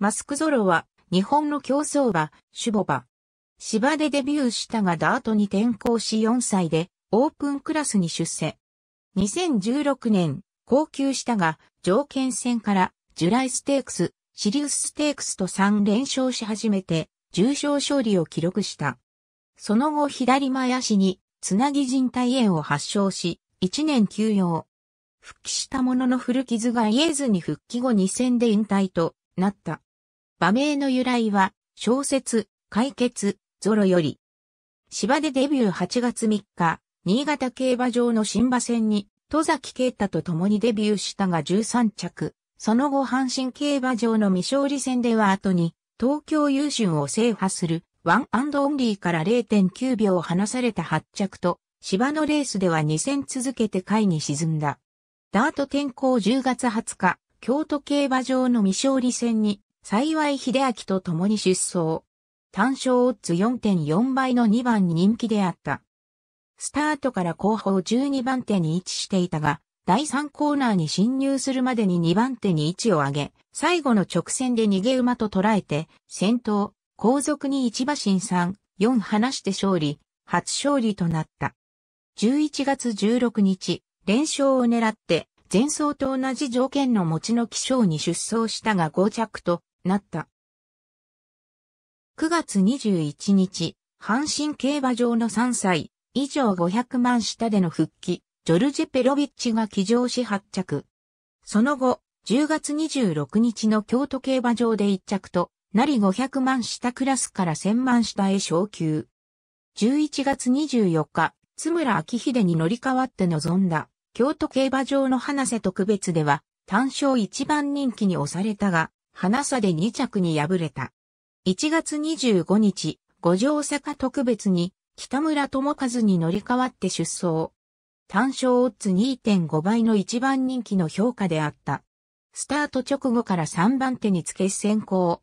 マスクゾロは、日本の競争馬、シュボバ。芝でデビューしたがダートに転向し4歳で、オープンクラスに出世。2016年、高級したが、条件戦から、ジュライステークス、シリウスステークスと3連勝し始めて、重傷勝利を記録した。その後左前足に、つなぎ人体炎を発症し、1年休養。復帰したものの古傷が癒えずに復帰後2戦で引退となった。馬名の由来は、小説、解決、ゾロより。芝でデビュー8月3日、新潟競馬場の新馬戦に、戸崎啓太と共にデビューしたが13着、その後阪神競馬場の未勝利戦では後に、東京優春を制覇する、ワンオンリーから0.9秒離された8着と、芝のレースでは2戦続けて回に沈んだ。ダート天候10月20日、京都競馬場の未勝利戦に、幸い秀明と共に出走。単勝オッズ4.4倍の2番人気であった。スタートから後方12番手に位置していたが、第3コーナーに侵入するまでに2番手に位置を上げ、最後の直線で逃げ馬と捉えて、先頭、後続に1馬身3、4離して勝利、初勝利となった。11月16日、連勝を狙って、前走と同じ条件の持ちの気象に出走したが5着となった。9月21日、阪神競馬場の3歳、以上500万下での復帰、ジョルジェ・ペロビッチが騎乗し発着。その後、10月26日の京都競馬場で1着と、なり500万下クラスから1000万下へ昇級。11月24日、津村明秀に乗り換わって臨んだ、京都競馬場の花瀬特別では、単勝一番人気に押されたが、花差で2着に敗れた。1月25日、五条坂特別に北村智和に乗り換わって出走。単勝オッズ2.5倍の一番人気の評価であった。スタート直後から3番手につけ先行。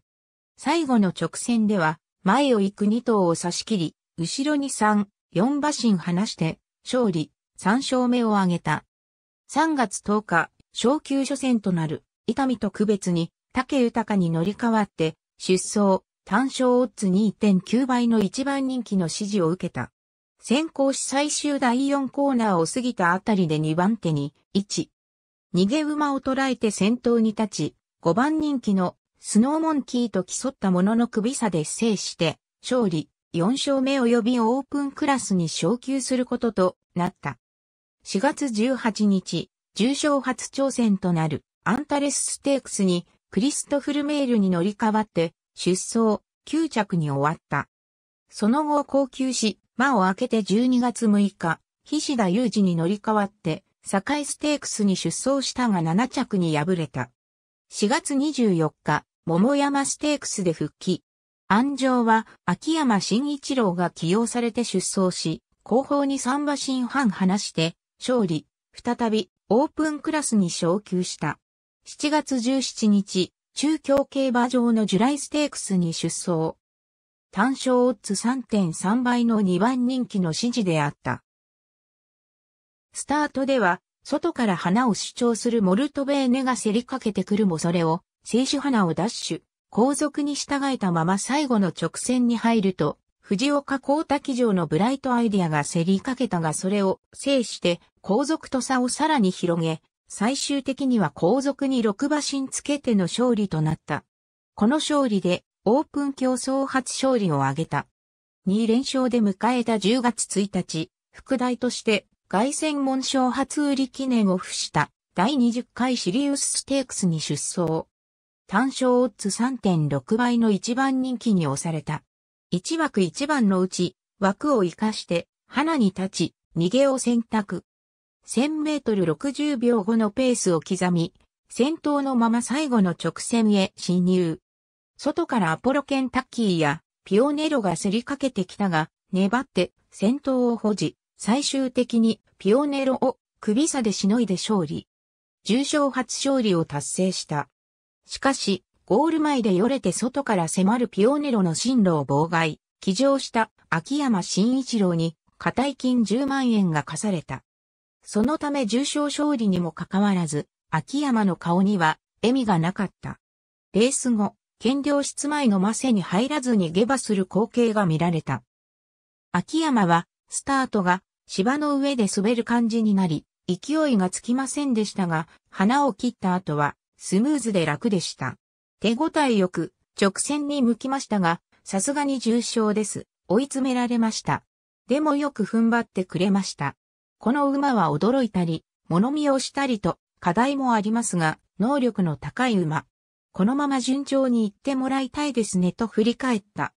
最後の直線では、前を行く2頭を差し切り、後ろに3、4馬身離して、勝利、3勝目を挙げた。3月10日、小級初戦となる、伊丹特別に、竹豊に乗り換わって、出走、単勝オッズ2.9倍の一番人気の支持を受けた。先行し最終第4コーナーを過ぎたあたりで2番手に、1。逃げ馬を捉えて先頭に立ち、5番人気のスノーモンキーと競ったものの首差で制して、勝利、4勝目及びオープンクラスに昇級することとなった。4月18日、重賞初挑戦となるアンタレスステークスにクリストフルメールに乗り換わって、出走、9着に終わった。その後高級し、間を空けて12月6日、菱田裕二に乗り換わって、堺ステークスに出走したが7着に敗れた。4月24日、桃山ステークスで復帰。安城は秋山慎一郎が起用されて出走し、後方に3馬身半離して、勝利、再びオープンクラスに昇級した。7月17日、中京競馬場のジュライステークスに出走。単勝オッズ3.3倍の2番人気の指示であった。スタートでは、外から花を主張するモルトベーネが競りかけてくるもそれを、静止花をダッシュ、後続に従えたまま最後の直線に入ると、藤岡光騎城のブライトアイディアが競りかけたがそれを制して後続と差をさらに広げ、最終的には後続に6馬身つけての勝利となった。この勝利でオープン競争初勝利を挙げた。2連勝で迎えた10月1日、副題として外戦門賞初売り記念を付した第20回シリウスステークスに出走。単勝オッズ3.6倍の一番人気に押された。一枠一番のうち枠を活かして花に立ち逃げを選択。1000メートル60秒後のペースを刻み、先頭のまま最後の直線へ侵入。外からアポロケンタッキーやピオネロが競りかけてきたが、粘って先頭を保持、最終的にピオネロを首差でしのいで勝利。重賞初勝利を達成した。しかし、ゴール前でよれて外から迫るピオネロの進路を妨害、騎乗した秋山慎一郎に、課題金10万円が課された。そのため重賞勝利にもかかわらず、秋山の顔には笑みがなかった。レース後、検量室前のマセに入らずに下馬する光景が見られた。秋山は、スタートが芝の上で滑る感じになり、勢いがつきませんでしたが、花を切った後は、スムーズで楽でした。手応えよく、直線に向きましたが、さすがに重傷です。追い詰められました。でもよく踏ん張ってくれました。この馬は驚いたり、物見をしたりと、課題もありますが、能力の高い馬。このまま順調に行ってもらいたいですねと振り返った。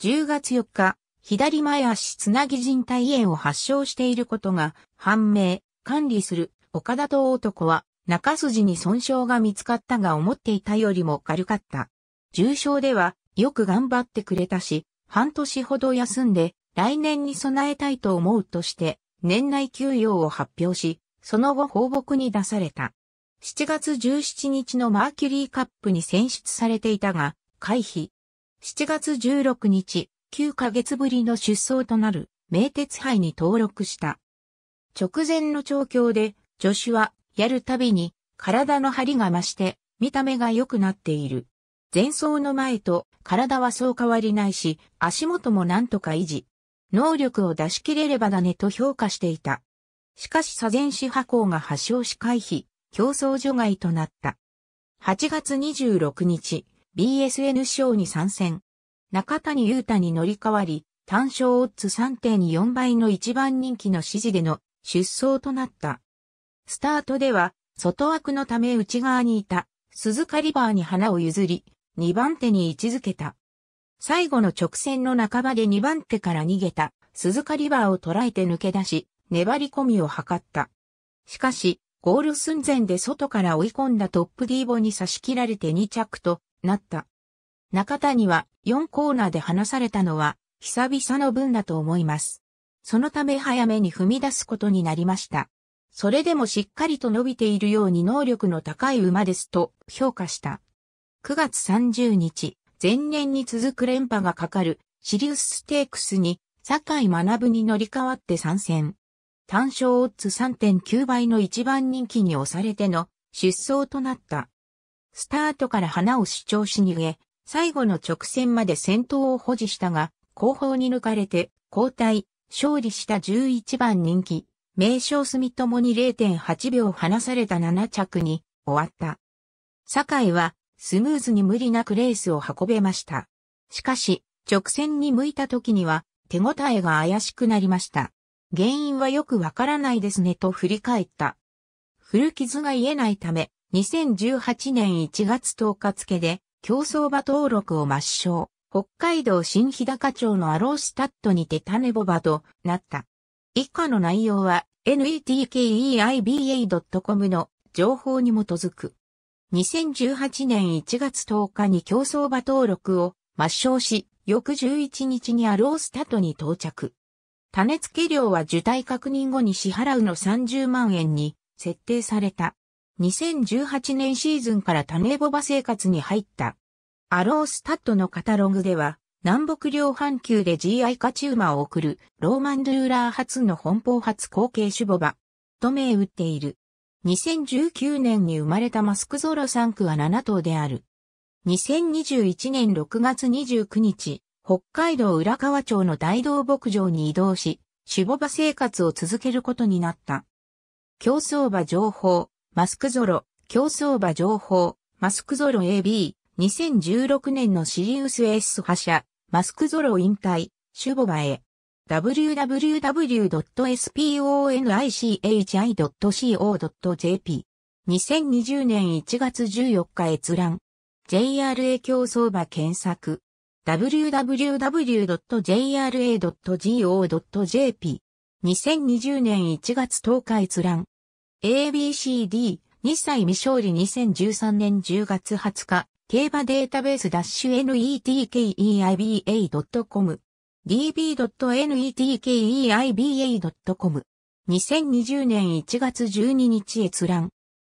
10月4日、左前足つなぎ人体炎を発症していることが判明、管理する岡田と男は中筋に損傷が見つかったが思っていたよりも軽かった。重症ではよく頑張ってくれたし、半年ほど休んで来年に備えたいと思うとして年内休養を発表し、その後放牧に出された。7月17日のマーキュリーカップに選出されていたが、回避。7月16日、9ヶ月ぶりの出走となる、名鉄杯に登録した。直前の調教で、助手は、やるたびに、体の張りが増して、見た目が良くなっている。前走の前と、体はそう変わりないし、足元もなんとか維持。能力を出し切れればだねと評価していた。しかし左前支派校が発症し回避、競争除外となった。8月26日、BSN 賞に参戦。中谷優太に乗り換わり、単勝オッズ3.4倍の一番人気の指示での出走となった。スタートでは、外枠のため内側にいた鈴鹿リバーに花を譲り、2番手に位置づけた。最後の直線の半ばで2番手から逃げた鈴鹿リバーを捉えて抜け出し、粘り込みを図った。しかし、ゴール寸前で外から追い込んだトップディーボに差し切られて2着となった。中谷は4コーナーで離されたのは久々の分だと思います。そのため早めに踏み出すことになりました。それでもしっかりと伸びているように能力の高い馬ですと評価した。9月30日、前年に続く連覇がかかるシリウスステークスに坂井学に乗り換わって参戦。単勝オッズ3.9倍の一番人気に押されての出走となった。スタートから花を主張し逃げ、最後の直線まで先頭を保持したが、後方に抜かれて交代、勝利した11番人気、名称住ともに0.8秒離された7着に終わった。酒井はスムーズに無理なくレースを運べました。しかし、直線に向いた時には手応えが怪しくなりました。原因はよくわからないですねと振り返った。古傷が癒えないため、2018年1月10日付で競走馬登録を抹消。北海道新日高町のアロースタッドにて種ボバとなった。以下の内容は netkeiba.com の情報に基づく。2018年1月10日に競争馬登録を抹消し、翌11日にアロースタトに到着。種付け料は受胎確認後に支払うの30万円に設定された。2018年シーズンから種ボバ生活に入った。アロースタッドのカタログでは、南北両半球で GI カチウマを送るローマンドゥーラー初の奔放初後継種ボバ。と銘打っている。2019年に生まれたマスクゾロ3区は7頭である。2021年6月29日、北海道浦河町の大道牧場に移動し、守護場生活を続けることになった。競走馬情報、マスクゾロ、競走馬情報、マスクゾロ AB、2016年のシリウス S 覇者、マスクゾロ引退、守護場へ。www.sponichi.co.jp。2020年1月14日閲覧。JRA 競争場検索。www.jra.go.jp。2020年1月10日閲覧。ABCD、2歳未勝利2013年10月20日、競馬データベース -netkeib.com a。db.netkeiba.com。2020年1月12日閲覧。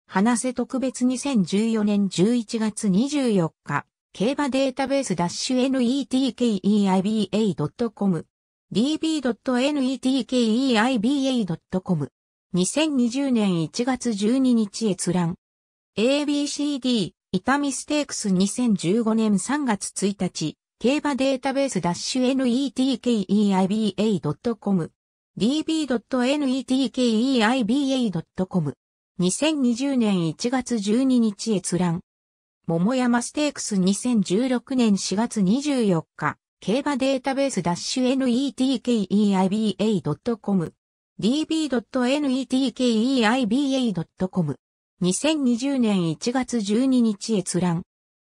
話せ特別2014年11月24日。競馬データベース -netkeiba.com。db.netkeiba.com。2020年1月12日閲覧。ABCD、痛みステークス2015年3月1日。競馬データベース -netkeiba.com db.netkeiba.com 2020年1月12日閲覧桃山ステークス2016年4月24日競馬データベース -netkeiba.com db.netkeiba.com 2020年1月12日閲覧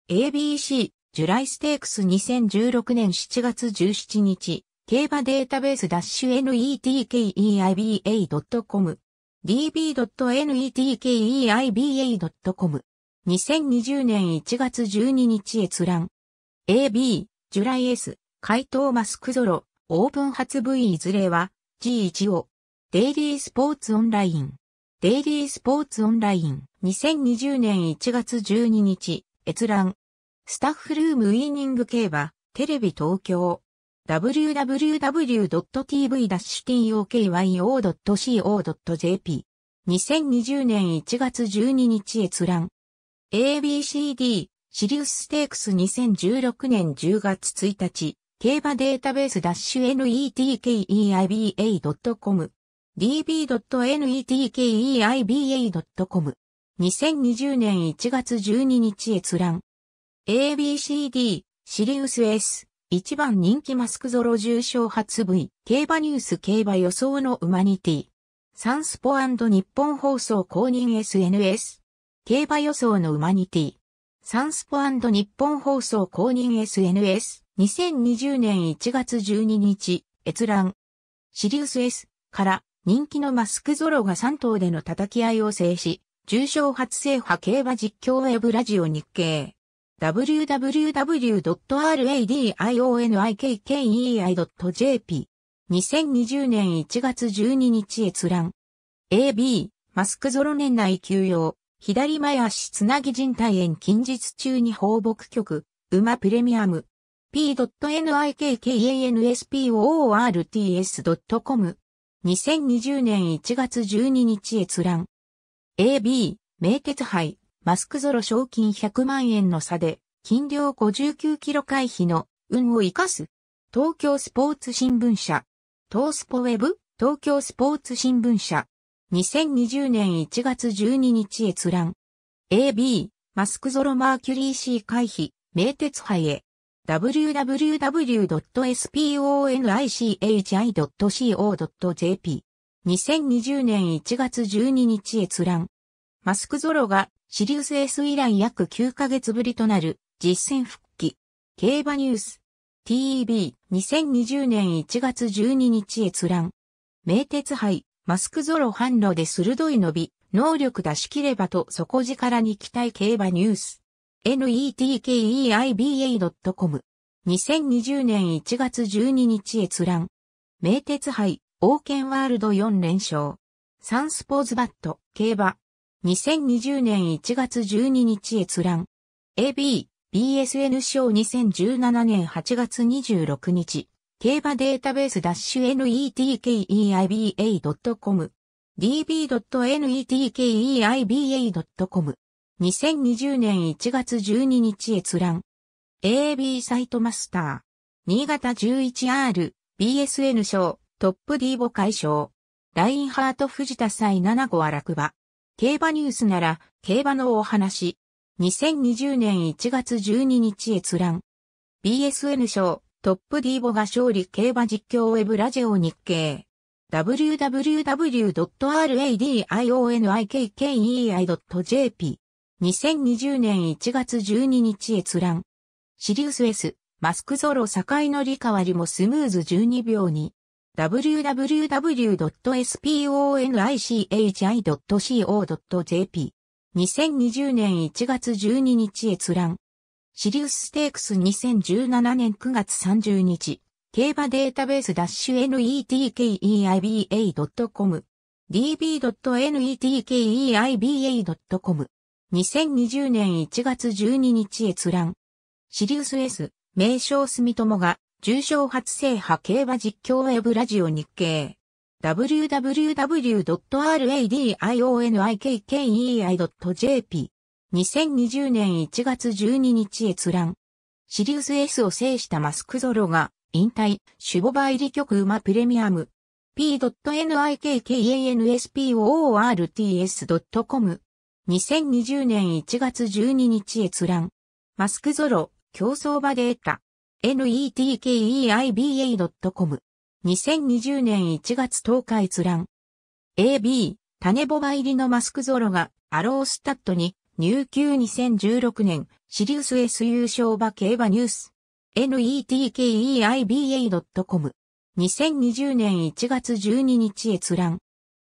ABC ジュライステークス2016年7月17日、競馬データベース -netkeiba.com、db.netkeiba.com、2020年1月12日閲覧。AB、ジュライ S、回答マスクゾロ、オープン発 V いずれは、G1 を、デイリースポーツオンライン。デイリースポーツオンライン、2020年1月12日、閲覧。スタッフルームウィーニング競馬、テレビ東京。www.tv-tokyo.co.jp。2020年1月12日閲覧。ABCD、シリウスステークス2016年10月1日、競馬データベース -netkeiba.com、db.netkeiba.com、2020年1月12日閲覧。ABCD、シリウス S、一番人気マスクゾロ重賞発 V、競馬ニュース競馬予想のウマニティ。サンスポ日本放送公認 SNS。競馬予想のウマニティ。サンスポ日本放送公認 SNS。2020年1月12日、閲覧。シリウス S から人気のマスクゾロが3頭での叩き合いを制し、重賞初制覇競馬実況ウェブラジオ日経。www.radionikkei.jp。2020年1月12日閲覧。AB、マスクゾロ年内休養。左前足つなぎ人体炎近日中に放牧局。馬プレミアム。p.nikkanspoorts.com。2020年1月12日閲覧。AB、明鉄杯。マスクゾロ賞金100万円の差で、金量59キロ回避の運を生かす。東京スポーツ新聞社。東スポウェブ東京スポーツ新聞社。2020年1月12日閲覧。AB、マスクゾロマーキュリー C 回避、名鉄杯へ。www.sponichi.co.jp。2020年1月12日閲覧。マスクゾロがシリウス S 以来約9ヶ月ぶりとなる実戦復帰。競馬ニュース TEB2020 年1月12日閲覧。名鉄杯、マスクゾロ販路で鋭い伸び、能力出し切ればと底力に期待競馬ニュース。netkeiba.com 2020年1月12日閲覧。名鉄杯、王権ワールド4連勝。サンスポーズバット、競馬、2020年1月12日閲覧。AB、BSN 賞2017年8月26日。競馬データベース -netkeiba.com db.netkeiba.com 2020年1月12日閲覧 AB サイトマスター新潟 11R BSN 賞トップ D5 解消ラインハート藤田祭7号は落馬競馬ニュースなら、競馬のお話。2020年1月12日閲覧。BSN 賞、トップディーボが勝利競馬実況ウェブラジオ日経。www.radionikei.jp k。2020年1月12日閲覧。シリウス S、マスクゾロ境のリカわりもスムーズ12秒に。www.sponichi.co.jp。2020年1月12日閲覧。シリウスステークス2017年9月30日。競馬データベース -netkeiba.com。db.netkeiba.com。2020年1月12日閲覧。シリウス S、名称住友が、重症発生波競馬実況ウェブラジオ日経。www.radionikkei.jp 2020年1月12日閲覧。シリウス S を制したマスクゾロが引退、守護入り局馬プレミアム。p.nikkansport.s.com 2020年1月12日閲覧。マスクゾロ、競争場データ。netkeiba.com。2020年1月10日閲覧。AB、種ボバ入りのマスクゾロがアロースタットに入球2016年シリウス S 優勝馬競馬ニュース。netkeiba.com。2020年1月12日閲覧。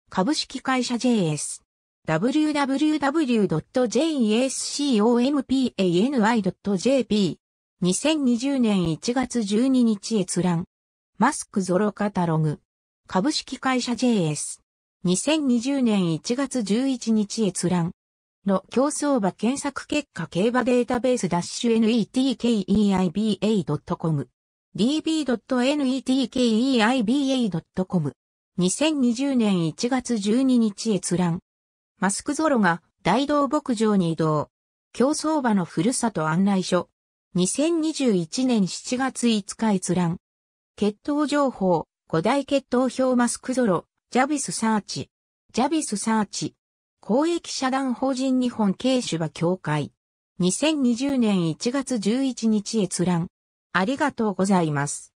株式会社 JS。www.jascompany.jp 2020年1月12日閲覧。マスクゾロカタログ。株式会社 JS。2020年1月11日閲覧。の競争馬検索結果競馬データベース -netkeiba.com。db.netkeiba.com。2020年1月12日閲覧。マスクゾロが大道牧場に移動。競争馬のふるさと案内所。2021年7月5日閲覧。血統情報、5大血統表マスクゾロ、ジャビスサーチ。ジャビスサーチ。公益社団法人日本軽手場協会。2020年1月11日閲覧。ありがとうございます。